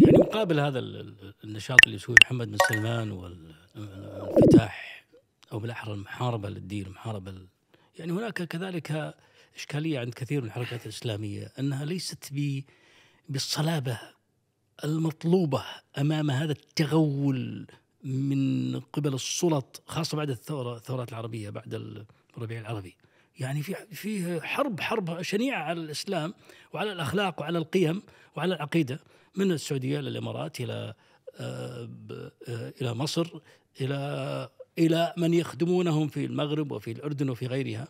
يعني مقابل هذا النشاط اللي يسويه محمد بن سلمان والانفتاح او بالاحرى المحاربه للدين محاربه يعني هناك كذلك اشكاليه عند كثير من الحركات الاسلاميه انها ليست ب بالصلابه المطلوبه امام هذا التغول من قبل السلط خاصه بعد الثوره الثورات العربيه بعد الربيع العربي يعني في في حرب حرب شنيعه على الاسلام وعلى الاخلاق وعلى القيم وعلى العقيده من السعوديه الى الامارات الى آه، آه، الى مصر الى الى من يخدمونهم في المغرب وفي الاردن وفي غيرها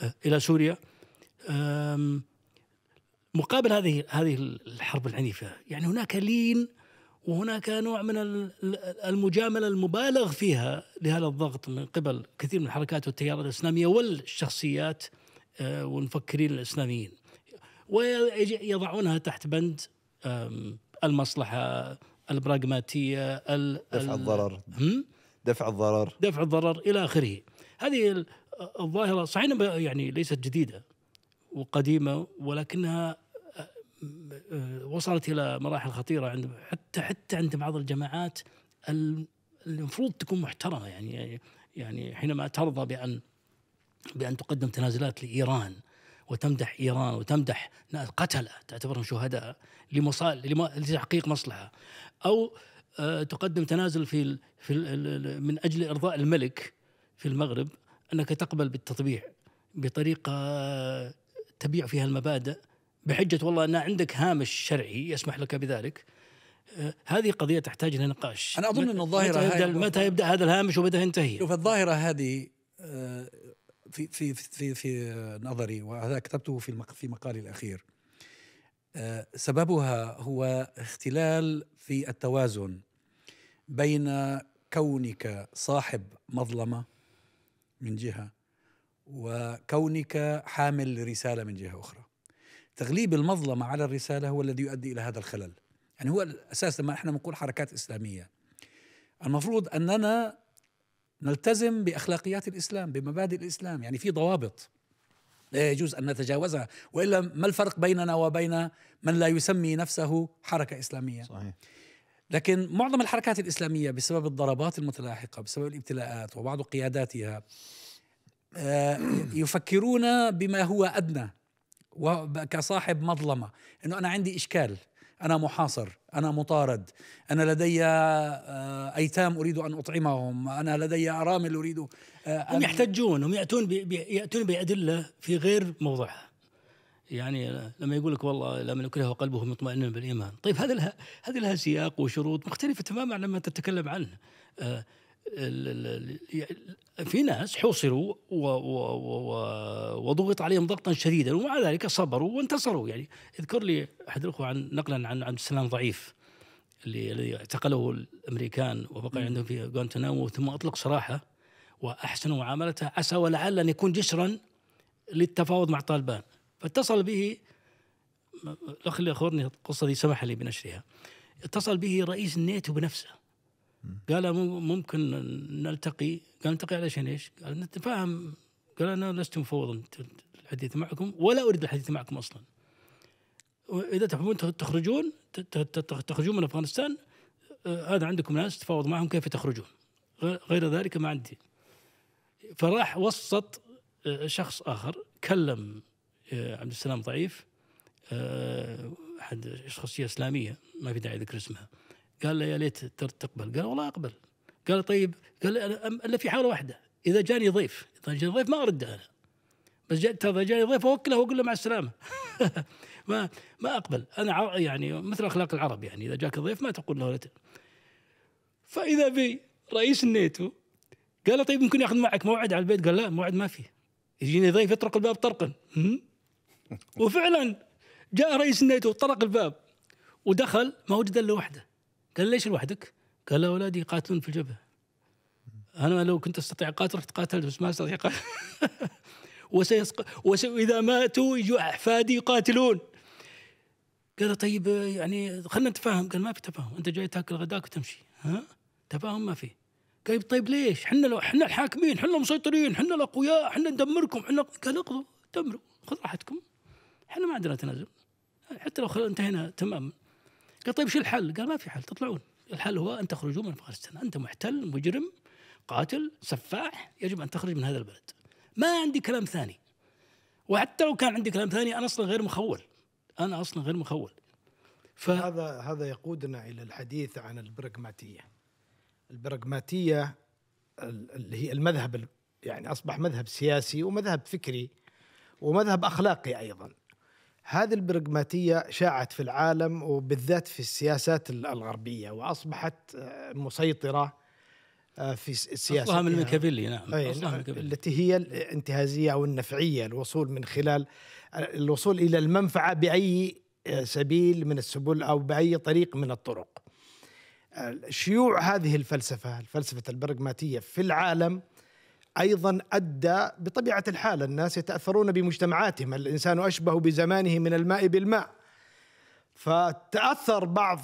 آه، الى سوريا مقابل هذه هذه الحرب العنيفه يعني هناك لين وهناك نوع من المجامله المبالغ فيها لهذا الضغط من قبل كثير من الحركات والتيارات الاسلاميه والشخصيات والمفكرين الاسلاميين ويضعونها تحت بند المصلحه البراغماتيه دفع الضرر دفع الضرر دفع الضرر الى اخره هذه الظاهره صحيح يعني ليست جديده وقديمه ولكنها أه، وصلت الى مراحل خطيره عند حتى حتى عند بعض الجماعات المفروض تكون محترمه يعني يعني حينما ترضى بان بان تقدم تنازلات لايران وتمدح ايران وتمدح قتله تعتبرهم شهداء لتحقيق مصلحه او آه، تقدم تنازل في في من اجل ارضاء الملك في المغرب انك تقبل بالتطبيع بطريقه تبيع فيها المبادئ بحجه والله ان عندك هامش شرعي يسمح لك بذلك آه، هذه قضية تحتاج إلى نقاش أنا أظن أن الظاهرة متى يبدأ, متى يبدأ هذا الهامش وبدأ ينتهي شوف الظاهرة هذه آه، في في في في نظري وهذا كتبته في في مقالي الاخير آه، سببها هو اختلال في التوازن بين كونك صاحب مظلمه من جهه وكونك حامل لرساله من جهه اخرى تغليب المظلمه على الرساله هو الذي يؤدي الى هذا الخلل يعني هو الاساس لما احنا بنقول حركات اسلاميه المفروض اننا نلتزم باخلاقيات الاسلام بمبادئ الاسلام يعني في ضوابط لا يجوز ان نتجاوزها والا ما الفرق بيننا وبين من لا يسمي نفسه حركه اسلاميه صحيح لكن معظم الحركات الاسلاميه بسبب الضربات المتلاحقه بسبب الابتلاءات وبعض قياداتها آه، يفكرون بما هو ادنى وكصاحب مظلمه انه انا عندي اشكال انا محاصر انا مطارد انا لدي آه، ايتام اريد ان اطعمهم انا لدي ارامل اريد آه، هم يحتجون هم ياتون ياتون بادله في غير موضعها يعني لما يقول لك والله من يكره قلبه مطمئن بالايمان، طيب هذا لها هذه لها سياق وشروط مختلفه تماما عما تتكلم عنه. آه، في ناس حوصروا وضغط عليهم ضغطا شديدا ومع ذلك صبروا وانتصروا يعني اذكر لي احد الاخوه عن نقلا عن عبد السلام ضعيف اللي الذي اعتقله الامريكان وبقى عندهم في غوانتنامو ثم اطلق سراحه واحسنوا معاملته عسى ولعل ان يكون جسرا للتفاوض مع طالبان فاتصل به الاخ اللي اخبرني القصه دي سمح لي بنشرها اتصل به رئيس الناتو بنفسه قال ممكن نلتقي قال نلتقي شان ايش؟ قال نتفاهم قال انا لست مفوضا الحديث معكم ولا اريد الحديث معكم اصلا اذا تحبون تخرجون تخرجون من افغانستان آه، هذا عندكم ناس تفاوض معهم كيف تخرجون غير ذلك ما عندي فراح وسط آه، شخص اخر كلم آه، عبد السلام ضعيف احد شخصيه اسلاميه ما في داعي ذكر اسمها قال له يا ليت تقبل قال والله اقبل قال طيب قال الا في حاله واحده اذا جاني ضيف اذا جاني ضيف ما ارده انا بس ترى جاني ضيف اوكله واقول له مع السلامه ما ما اقبل انا يعني مثل اخلاق العرب يعني اذا جاك ضيف ما تقول له لت. فاذا بي رئيس الناتو قال له طيب ممكن ياخذ معك موعد على البيت قال لا موعد ما فيه يجيني ضيف يطرق الباب طرقا وفعلا جاء رئيس الناتو طرق الباب ودخل ما وجد الا وحده قال ليش لوحدك؟ قال اولادي يقاتلون في الجبهه انا لو كنت استطيع اقاتل رحت قاتلت بس ما استطيع اقاتل وسيسق... وس... اذا ماتوا يجوا احفادي يقاتلون قال طيب يعني خلينا نتفاهم قال ما في تفاهم انت جاي تاكل غداك وتمشي ها تفاهم ما في قال طيب ليش احنا لو احنا الحاكمين احنا المسيطرين احنا الاقوياء احنا ندمركم احنا قال اقضوا دمروا خذ راحتكم احنا ما عندنا تنازل حتى لو انتهينا تماما قال طيب شو الحل؟ قال ما في حل تطلعون الحل هو ان تخرجوا من افغانستان انت محتل مجرم قاتل سفاح يجب ان تخرج من هذا البلد ما عندي كلام ثاني وحتى لو كان عندي كلام ثاني انا اصلا غير مخول انا اصلا غير مخول ف... هذا هذا يقودنا الى الحديث عن البراغماتيه البراغماتيه اللي هي المذهب يعني اصبح مذهب سياسي ومذهب فكري ومذهب اخلاقي ايضا هذه البرغماتية شاعت في العالم وبالذات في السياسات الغربية وأصبحت آه، مسيطرة آه، في السياسة أصلها من ميكافيلي نعم أصلها من نعم، ميكافيلي التي هي الانتهازية أو النفعية الوصول من خلال آه، الوصول إلى المنفعة بأي سبيل من السبل أو بأي طريق من الطرق شيوع هذه الفلسفة الفلسفة البرغماتية في العالم ايضا ادى بطبيعه الحال الناس يتاثرون بمجتمعاتهم الانسان اشبه بزمانه من الماء بالماء فتاثر بعض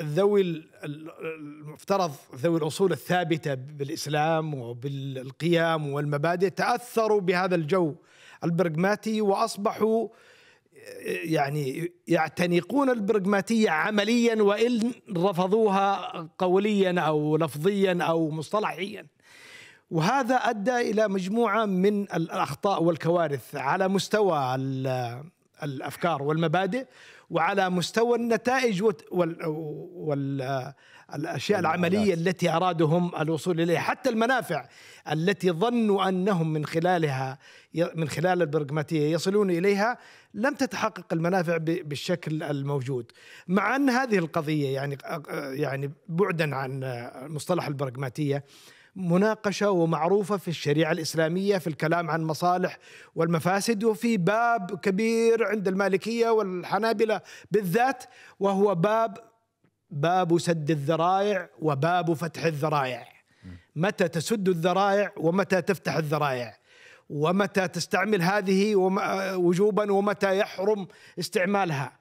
ذوي المفترض ذوي الاصول الثابته بالاسلام وبالقيم والمبادئ تاثروا بهذا الجو البرغماتي واصبحوا يعني يعتنقون البرغماتيه عمليا وان رفضوها قوليا او لفظيا او مصطلحيا وهذا ادى الى مجموعه من الاخطاء والكوارث على مستوى الافكار والمبادئ وعلى مستوى النتائج والاشياء العمليه التي ارادهم الوصول اليها حتى المنافع التي ظنوا انهم من خلالها من خلال البرغماتيه يصلون اليها لم تتحقق المنافع بالشكل الموجود مع ان هذه القضيه يعني يعني بعدا عن مصطلح البرغماتيه مناقشه ومعروفه في الشريعه الاسلاميه في الكلام عن المصالح والمفاسد وفي باب كبير عند المالكيه والحنابله بالذات وهو باب باب سد الذرائع وباب فتح الذرائع متى تسد الذرائع ومتى تفتح الذرائع ومتى تستعمل هذه وجوبا ومتى يحرم استعمالها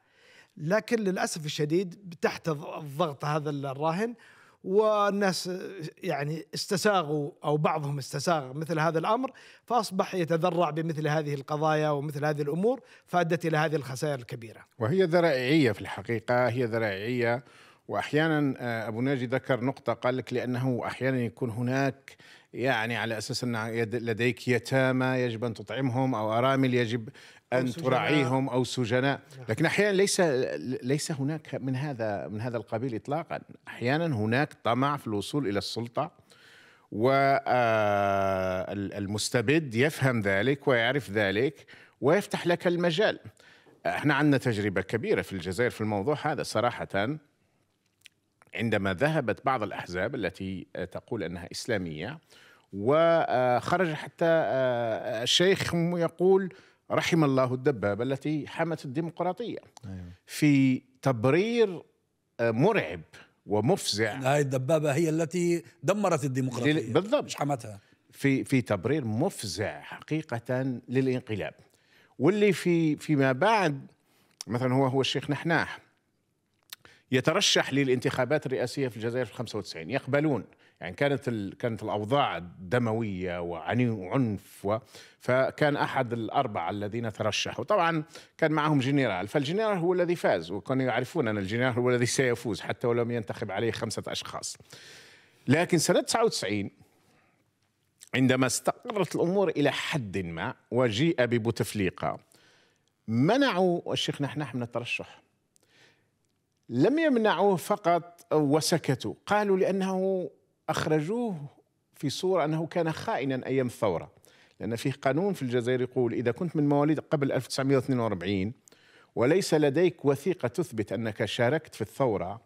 لكن للاسف الشديد تحت الضغط هذا الراهن والناس يعني استساغوا او بعضهم استساغ مثل هذا الامر فاصبح يتذرع بمثل هذه القضايا ومثل هذه الامور فادت الى هذه الخسائر الكبيره. وهي ذرائعيه في الحقيقه هي ذرائعيه واحيانا آه، ابو ناجي ذكر نقطه قال لك لانه احيانا يكون هناك يعني على اساس ان لديك يتامى يجب ان تطعمهم او ارامل يجب ان أو تراعيهم او سجناء نعم. لكن احيانا ليس ليس هناك من هذا من هذا القبيل اطلاقا احيانا هناك طمع في الوصول الى السلطه والمستبد آه، يفهم ذلك ويعرف ذلك ويفتح لك المجال احنا عندنا تجربه كبيره في الجزائر في الموضوع هذا صراحه عندما ذهبت بعض الأحزاب التي آه، تقول أنها إسلامية وخرج آه، حتى آه، الشيخ يقول رحم الله الدبابة التي حمت الديمقراطية أيوة. في تبرير مرعب ومفزع هاي الدبابة هي التي دمرت الديمقراطية بالضبط حمتها في في تبرير مفزع حقيقة للانقلاب واللي في فيما بعد مثلا هو هو الشيخ نحناح يترشح للانتخابات الرئاسيه في الجزائر في 95 يقبلون يعني كانت كانت الاوضاع دمويه وعنف و... فكان احد الاربعه الذين ترشحوا طبعا كان معهم جنرال فالجنرال هو الذي فاز وكانوا يعرفون ان الجنرال هو الذي سيفوز حتى ولم ينتخب عليه خمسه اشخاص لكن سنه 99 عندما استقرت الامور الى حد ما وجيء ببوتفليقه منعوا الشيخ نحنح من الترشح لم يمنعوه فقط وسكتوا قالوا لأنه أخرجوه في صورة أنه كان خائنا أيام الثورة لأن فيه قانون في الجزائر يقول إذا كنت من مواليد قبل 1942 وليس لديك وثيقة تثبت أنك شاركت في الثورة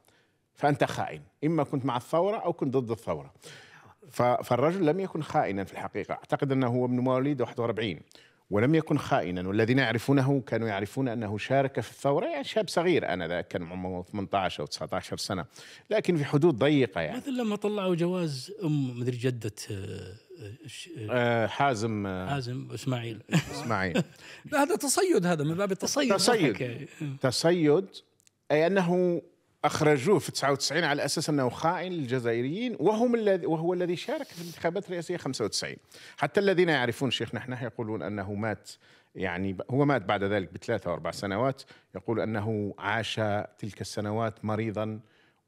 فأنت خائن إما كنت مع الثورة أو كنت ضد الثورة فالرجل لم يكن خائنا في الحقيقة أعتقد أنه هو من مواليد 41 ولم يكن خائنا والذين يعرفونه كانوا يعرفون أنه شارك في الثورة يعني شاب صغير أنا ذاك كان عمره 18 أو 19 سنة لكن في حدود ضيقة يعني مثل لما طلعوا جواز أم مدري جدة أه, آه،, آه، حازم آه، حازم اسماعيل اسماعيل هذا تصيد هذا من باب التصيد تصيد تصيد اي انه اخرجوه في 99 على اساس انه خائن للجزائريين وهم الذي وهو الذي شارك في الانتخابات الرئاسيه 95 حتى الذين يعرفون شيخنا نحنح يقولون انه مات يعني هو مات بعد ذلك بثلاثة أو أربع سنوات يقول أنه عاش تلك السنوات مريضا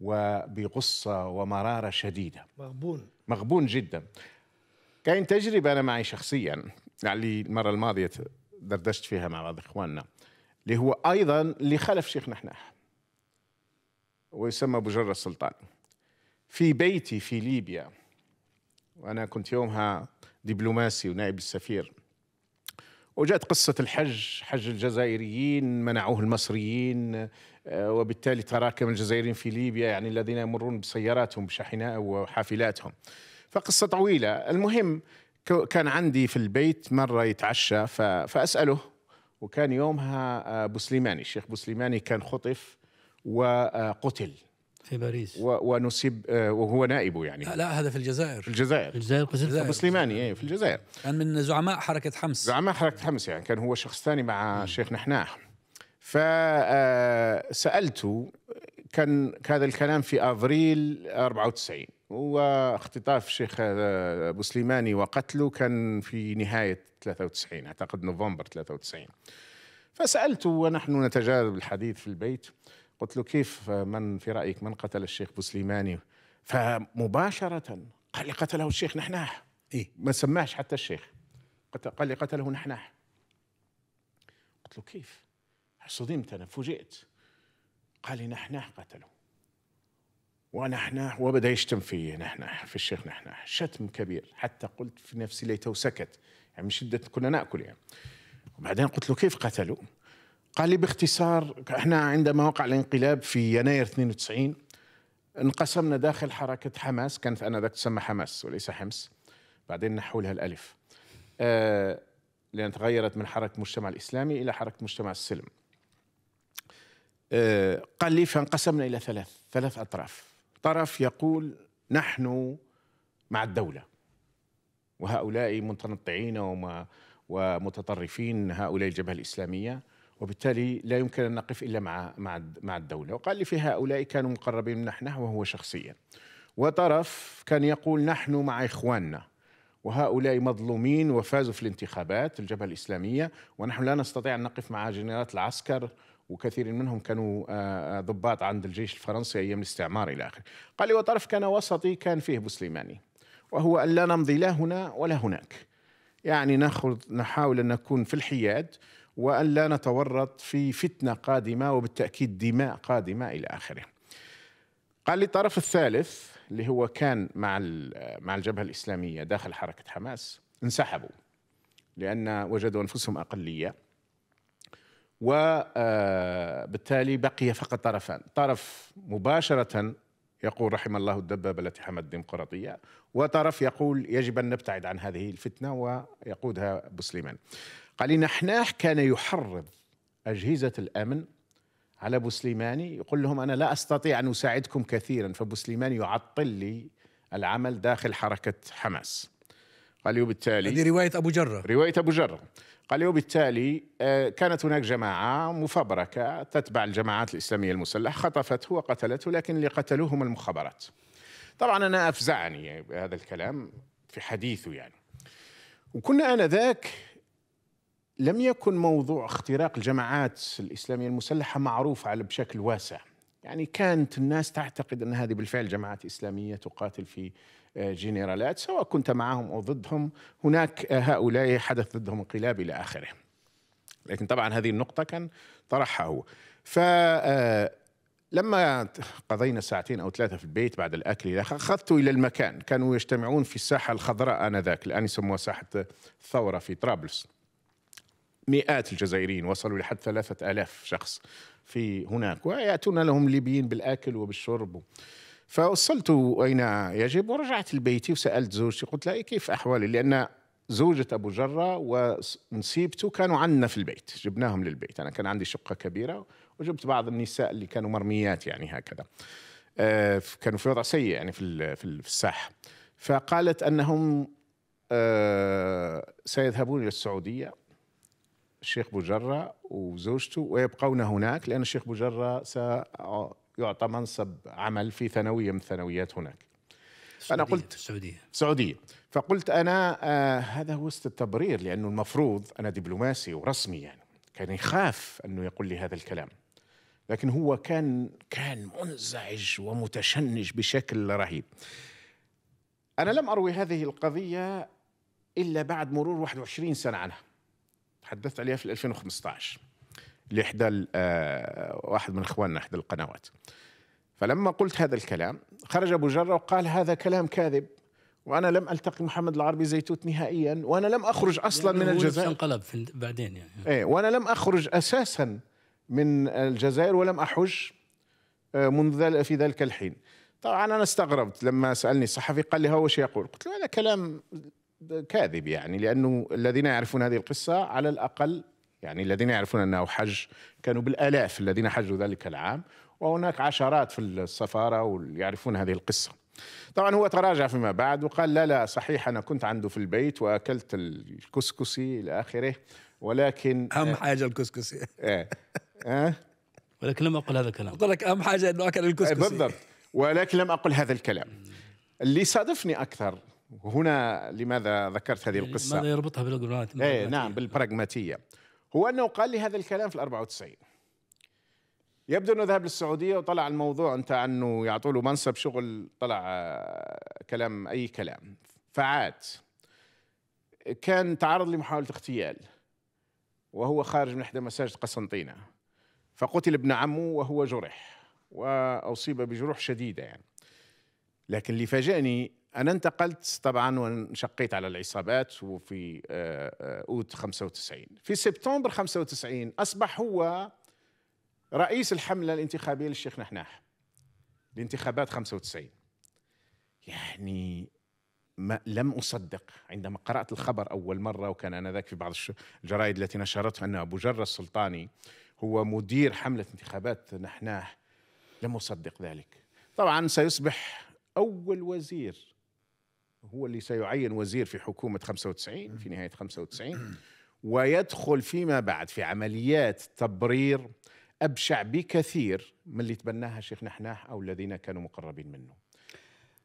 وبغصة ومرارة شديدة مغبون مغبون جدا كاين تجربة أنا معي شخصيا يعني المرة الماضية دردشت فيها مع بعض إخواننا اللي هو أيضا اللي خلف الشيخ نحناح ويسمى بجر السلطان في بيتي في ليبيا وأنا كنت يومها دبلوماسي ونائب السفير وجاءت قصة الحج حج الجزائريين منعوه المصريين آه، وبالتالي تراكم الجزائريين في ليبيا يعني الذين يمرون بسياراتهم بشاحنات وحافلاتهم فقصة طويلة المهم كان عندي في البيت مرة يتعشى فأسأله وكان يومها آه، بوسليماني الشيخ بوسليماني كان خطف وقتل في باريس ونسب آه، وهو نائبه يعني لا هذا في الجزائر في الجزائر في الجزائر قتل ابو سليماني ايه في الجزائر كان من زعماء حركه حمص زعماء حركه حمص يعني كان هو شخص ثاني مع م. الشيخ نحناح فسالته آه، كان هذا الكلام في افريل 94 واختطاف الشيخ آه، ابو سليماني وقتله كان في نهايه 93 اعتقد نوفمبر 93 فسالته ونحن نتجاذب الحديث في البيت قلت له كيف من في رأيك من قتل الشيخ بوسليماني فمباشرة قال لي قتله الشيخ نحناح إيه؟ ما سماهش حتى الشيخ قال لي قتله نحناح قلت له كيف صدمت أنا فوجئت قال لي نحناح قتله ونحناح وبدأ يشتم في نحناح في الشيخ نحناح شتم كبير حتى قلت في نفسي ليته سكت يعني من شدة كنا نأكل يعني وبعدين قلت له كيف قتلوا قال لي باختصار احنا عندما وقع الانقلاب في يناير 92 انقسمنا داخل حركة حماس كانت أنا ذاك تسمى حماس وليس حمص بعدين نحوا لها الألف آه لأن تغيرت من حركة المجتمع الإسلامي إلى حركة مجتمع السلم آه قال لي فانقسمنا إلى ثلاث ثلاث أطراف طرف يقول نحن مع الدولة وهؤلاء متنطعين ومتطرفين هؤلاء الجبهة الإسلامية وبالتالي لا يمكن ان نقف الا مع مع مع الدوله وقال لي في هؤلاء كانوا مقربين من نحن وهو شخصيا وطرف كان يقول نحن مع اخواننا وهؤلاء مظلومين وفازوا في الانتخابات الجبهه الاسلاميه ونحن لا نستطيع ان نقف مع جنرالات العسكر وكثير منهم كانوا آه، آه، ضباط عند الجيش الفرنسي ايام الاستعمار الى اخره. قال لي وطرف كان وسطي كان فيه بوسليماني وهو ان لا نمضي لا هنا ولا هناك. يعني ناخذ نحاول ان نكون في الحياد وأن لا نتورط في فتنة قادمة وبالتأكيد دماء قادمة إلى آخره قال لي الطرف الثالث اللي هو كان مع مع الجبهة الإسلامية داخل حركة حماس انسحبوا لأن وجدوا أنفسهم أقلية وبالتالي آه، بقي فقط طرفان طرف مباشرة يقول رحم الله الدبابة التي حمت الديمقراطية وطرف يقول يجب أن نبتعد عن هذه الفتنة ويقودها بسليمان قال لي نحناح كان يحرض أجهزة الأمن على بوسليماني يقول لهم أنا لا أستطيع أن أساعدكم كثيرا فبوسليماني يعطل لي العمل داخل حركة حماس قال لي وبالتالي هذه رواية أبو جرة رواية أبو جرة قال لي وبالتالي آه، كانت هناك جماعة مفبركة تتبع الجماعات الإسلامية المسلحة خطفته وقتلته لكن اللي قتلوه هم المخابرات طبعا أنا أفزعني هذا الكلام في حديثه يعني وكنا آنذاك لم يكن موضوع اختراق الجماعات الإسلامية المسلحة معروف على بشكل واسع يعني كانت الناس تعتقد أن هذه بالفعل جماعات إسلامية تقاتل في آه، جنرالات سواء كنت معهم أو ضدهم هناك آه، هؤلاء حدث ضدهم انقلاب إلى آخره لكن طبعا هذه النقطة كان طرحها هو فلما آه، قضينا ساعتين أو ثلاثة في البيت بعد الأكل أخذت إلى المكان كانوا يجتمعون في الساحة الخضراء آنذاك الآن يسموها ساحة الثورة في طرابلس مئات الجزائريين وصلوا لحد ثلاثة ألاف شخص في هناك ويأتون لهم الليبيين بالأكل وبالشرب فوصلت أين يجب ورجعت لبيتي وسألت زوجتي قلت لها إيه، كيف أحوالي لأن زوجة أبو جرة ونسيبته كانوا عندنا في البيت جبناهم للبيت أنا كان عندي شقة كبيرة وجبت بعض النساء اللي كانوا مرميات يعني هكذا آه، كانوا في وضع سيء يعني في في الساحة فقالت أنهم آه، سيذهبون إلى السعودية الشيخ بوجرة وزوجته ويبقون هناك لأن الشيخ بوجرة سيعطى منصب عمل في ثانوية من الثانويات هناك أنا قلت السعودية السعودية فقلت أنا آه هذا هو التبرير لأنه المفروض أنا دبلوماسي ورسمي يعني كان يخاف أنه يقول لي هذا الكلام لكن هو كان كان منزعج ومتشنج بشكل رهيب أنا لم أروي هذه القضية إلا بعد مرور 21 سنة عنها تحدثت عليها في 2015 لاحدى آه، واحد من اخواننا احدى القنوات فلما قلت هذا الكلام خرج ابو جره وقال هذا كلام كاذب وانا لم التقي محمد العربي زيتوت نهائيا وانا لم اخرج يعني اصلا يعني من الجزائر انقلب بعدين يعني ايه وانا لم اخرج اساسا من الجزائر ولم احج آه، منذ في ذلك الحين طبعا انا استغربت لما سالني الصحفي قال لي هو ايش يقول؟ قلت له هذا كلام كاذب يعني لانه الذين يعرفون هذه القصه على الاقل يعني الذين يعرفون انه حج كانوا بالالاف الذين حجوا ذلك العام وهناك عشرات في السفاره ويعرفون هذه القصه. طبعا هو تراجع فيما بعد وقال لا لا صحيح انا كنت عنده في البيت واكلت الكسكسي الى اخره ولكن اهم آه، حاجه الكسكسي ايه ولكن لم اقل هذا الكلام قلت لك اهم حاجه انه اكل آه، الكسكسي بالضبط ولكن لم اقل هذا الكلام اللي صادفني اكثر وهنا لماذا ذكرت هذه يعني القصه ماذا يربطها بالقرآن إيه، نعم بالبراغماتيه هو انه قال لي هذا الكلام في ال 94 يبدو انه ذهب للسعوديه وطلع الموضوع انت عنه يعطوا له منصب شغل طلع آه، كلام اي كلام فعاد كان تعرض لمحاوله اغتيال وهو خارج من احدى مساجد قسنطينه فقتل ابن عمه وهو جرح واصيب بجروح شديده يعني لكن اللي فاجأني أنا انتقلت طبعا وانشقيت على العصابات وفي آه، آه، أوت 95 في سبتمبر 95 أصبح هو رئيس الحملة الانتخابية للشيخ نحناح لانتخابات 95 يعني ما لم أصدق عندما قرأت الخبر أول مرة وكان أنذاك في بعض الجرائد التي نشرتها أن أبو جرة السلطاني هو مدير حملة انتخابات نحناح لم أصدق ذلك طبعا سيصبح أول وزير هو اللي سيعين وزير في حكومة 95 في نهاية 95 ويدخل فيما بعد في عمليات تبرير أبشع بكثير من اللي تبناها شيخ نحناح أو الذين كانوا مقربين منه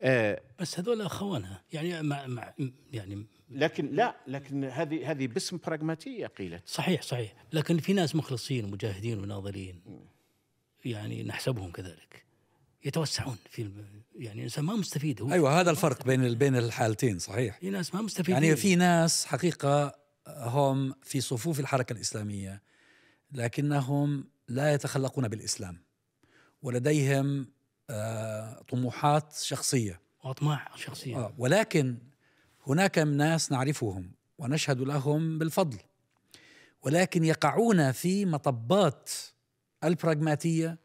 آه بس هذول اخوانها يعني مع مع يعني لكن لا لكن هذه هذه باسم براغماتيه قيلت صحيح صحيح لكن في ناس مخلصين مجاهدين وناظرين يعني نحسبهم كذلك يتوسعون في يعني الانسان ما مستفيد هو ايوه هذا الفرق بين بين الحالتين صحيح في ناس ما مستفيدين يعني في ناس حقيقه هم في صفوف الحركه الاسلاميه لكنهم لا يتخلقون بالاسلام ولديهم آه، طموحات شخصيه واطماع شخصيه آه ولكن هناك ناس نعرفهم ونشهد لهم بالفضل ولكن يقعون في مطبات البراغماتيه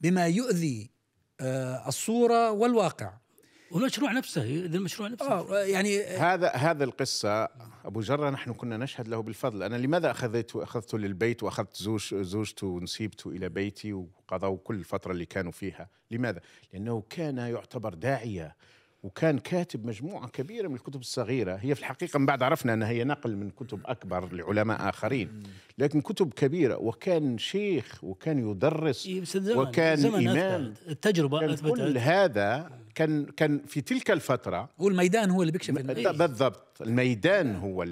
بما يؤذي آه، الصوره والواقع والمشروع نفسه المشروع نفسه آه يعني هذا هذا القصه ابو جره نحن كنا نشهد له بالفضل انا لماذا اخذته اخذته للبيت واخذت زوج زوجته ونسيبته الى بيتي وقضوا كل الفتره اللي كانوا فيها لماذا لانه كان يعتبر داعيه وكان كاتب مجموعة كبيرة من الكتب الصغيرة هي في الحقيقة من بعد عرفنا أنها هي نقل من كتب أكبر لعلماء آخرين لكن كتب كبيرة وكان شيخ وكان يدرس إيه، وكان إمام التجربة كان أثبتت. كل هذا كان كان في تلك الفترة والميدان هو اللي بيكشف بالضبط الميدان هو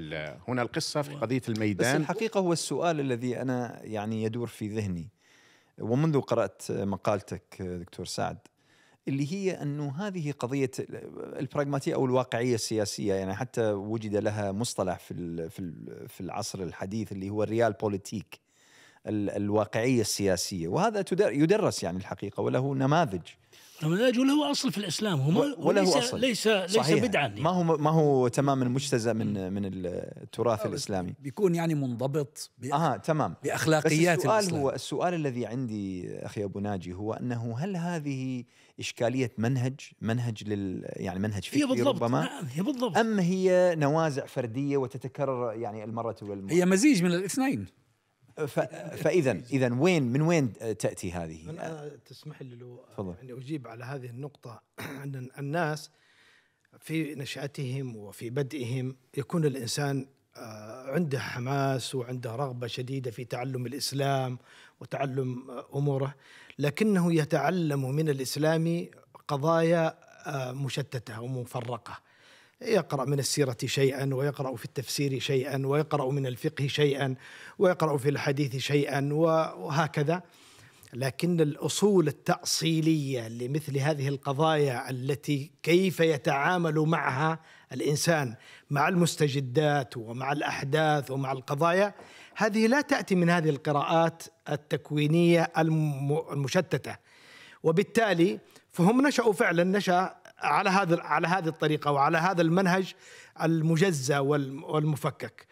هنا القصة في قضية الميدان بس الحقيقة هو السؤال الذي أنا يعني يدور في ذهني ومنذ قرأت مقالتك دكتور سعد اللي هي انه هذه قضيه البراغماتيه او الواقعيه السياسيه يعني حتى وجد لها مصطلح في في العصر الحديث اللي هو الريال بوليتيك الواقعيه السياسيه وهذا يدرس يعني الحقيقه وله نماذج المزاج وله اصل في الاسلام هو وله اصل ليس ليس بدعا يعني. ما هو ما هو تماما مجتزا من من التراث آه، الاسلامي بيكون يعني منضبط اها تمام باخلاقيات بس السؤال الإسلام. هو السؤال الذي عندي اخي ابو ناجي هو انه هل هذه اشكاليه منهج منهج لل يعني منهج فكري هي بالضبط ربما نعم هي بالضبط ام هي نوازع فرديه وتتكرر يعني المره والمره هي مزيج من الاثنين فاذا اذا وين من وين تاتي هذه؟ انا تسمح لي لو يعني اجيب على هذه النقطه ان الناس في نشاتهم وفي بدئهم يكون الانسان آه، عنده حماس وعنده رغبه شديده في تعلم الاسلام وتعلم آه، اموره لكنه يتعلم من الاسلام قضايا آه، مشتته ومفرقه يقرأ من السيرة شيئا ويقرأ في التفسير شيئا ويقرأ من الفقه شيئا ويقرأ في الحديث شيئا وهكذا لكن الأصول التأصيلية لمثل هذه القضايا التي كيف يتعامل معها الإنسان مع المستجدات ومع الأحداث ومع القضايا هذه لا تأتي من هذه القراءات التكوينية المشتتة وبالتالي فهم نشأوا فعلا نشأ على هذا على هذه الطريقه وعلى هذا المنهج المجزى والمفكك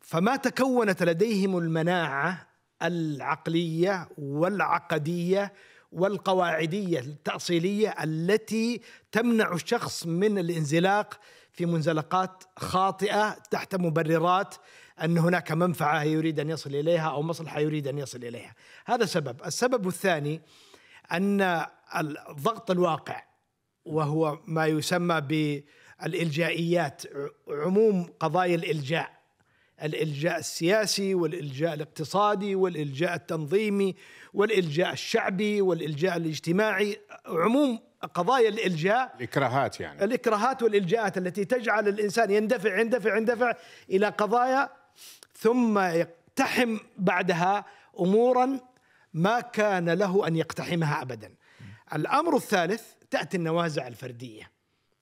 فما تكونت لديهم المناعه العقليه والعقديه والقواعديه التاصيليه التي تمنع الشخص من الانزلاق في منزلقات خاطئه تحت مبررات ان هناك منفعه يريد ان يصل اليها او مصلحه يريد ان يصل اليها هذا سبب السبب الثاني ان ضغط الواقع وهو ما يسمى بالإلجائيات عموم قضايا الإلجاء الإلجاء السياسي والإلجاء الاقتصادي والإلجاء التنظيمي والإلجاء الشعبي والإلجاء الاجتماعي عموم قضايا الإلجاء الإكراهات يعني الإكراهات والإلجاءات التي تجعل الإنسان يندفع يندفع يندفع إلى قضايا ثم يقتحم بعدها أمورا ما كان له أن يقتحمها أبدا الأمر الثالث تاتي النوازع الفرديه.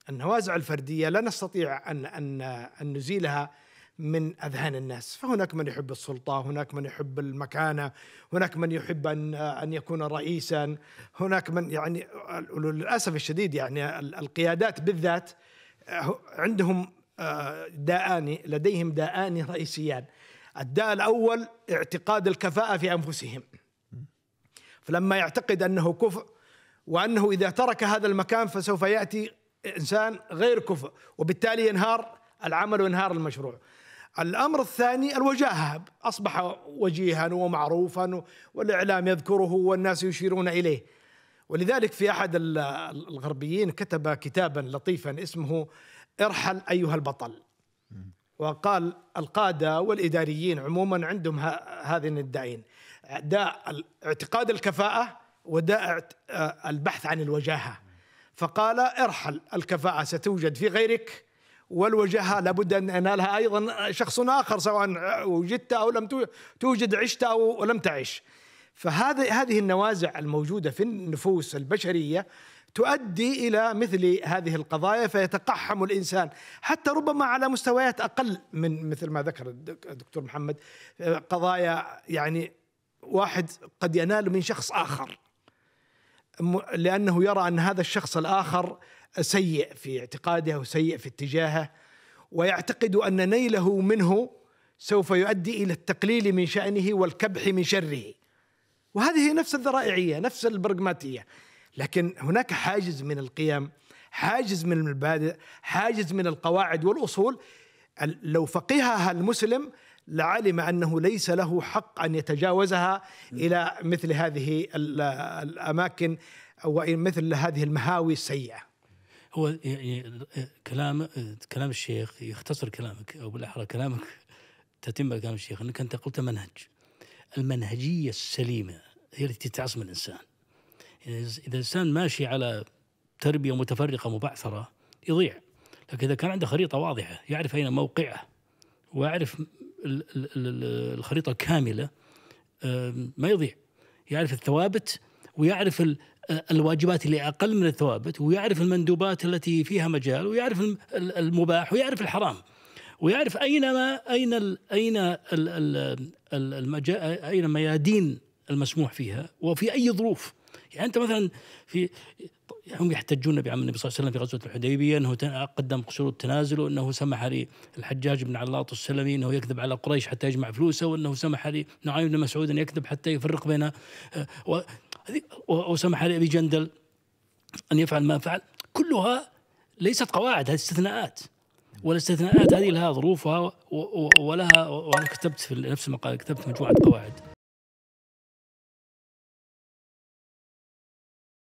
النوازع الفرديه لا نستطيع ان ان ان نزيلها من اذهان الناس، فهناك من يحب السلطه، هناك من يحب المكانه، هناك من يحب ان ان يكون رئيسا، هناك من يعني للاسف الشديد يعني القيادات بالذات آه، عندهم آه، داءان لديهم داءان رئيسيان. الداء الاول اعتقاد الكفاءه في انفسهم. فلما يعتقد انه كفء وأنه إذا ترك هذا المكان فسوف يأتي إنسان غير كفء وبالتالي ينهار العمل وينهار المشروع الأمر الثاني الوجاهة أصبح وجيها ومعروفا والإعلام يذكره والناس يشيرون إليه ولذلك في أحد الغربيين كتب كتابا لطيفا اسمه ارحل أيها البطل وقال القادة والإداريين عموما عندهم هذين الداعين داء اعتقاد الكفاءة ودائع آه، البحث عن الوجاهة فقال ارحل الكفاءة ستوجد في غيرك والوجاهة لابد أن ينالها أيضا شخص آخر سواء وجدت أو لم توجد عشت أو لم تعش فهذه هذه النوازع الموجودة في النفوس البشرية تؤدي الى مثل هذه القضايا فيتقحم الانسان حتى ربما على مستويات اقل من مثل ما ذكر الدكتور محمد آه، قضايا يعني واحد قد ينال من شخص اخر لانه يرى ان هذا الشخص الاخر سيء في اعتقاده وسيء في اتجاهه ويعتقد ان نيله منه سوف يؤدي الى التقليل من شانه والكبح من شره وهذه نفس الذرائعيه نفس البرغماتيه لكن هناك حاجز من القيم حاجز من المبادئ حاجز من القواعد والاصول لو فقهها المسلم لعلم انه ليس له حق ان يتجاوزها الى مثل هذه الاماكن او مثل هذه المهاوي السيئه. هو يعني كلام كلام الشيخ يختصر كلامك او بالاحرى كلامك تتم كلام الشيخ انك انت قلت منهج. المنهجيه السليمه هي التي تعصم الانسان. يعني اذا الانسان ماشي على تربيه متفرقه مبعثره يضيع. لكن اذا كان عنده خريطه واضحه يعرف اين موقعه ويعرف الخريطه كامله ما يضيع يعرف الثوابت ويعرف الواجبات اللي اقل من الثوابت ويعرف المندوبات التي فيها مجال ويعرف المباح ويعرف الحرام ويعرف اين ما اين اين المجال اين ميادين المسموح فيها وفي اي ظروف يعني انت مثلا في هم يحتجون بعمل النبي صلى الله عليه وسلم في غزوه الحديبيه انه قدم شروط تنازل وانه سمح للحجاج بن علاط السلمي انه يكذب على قريش حتى يجمع فلوسه وانه سمح لنعيم بن مسعود ان يكذب حتى يفرق بين آه، وسمح لابي جندل ان يفعل ما فعل كلها ليست قواعد هذه استثناءات والاستثناءات هذه لها ظروفها ولها وانا كتبت في نفس المقال كتبت مجموعه قواعد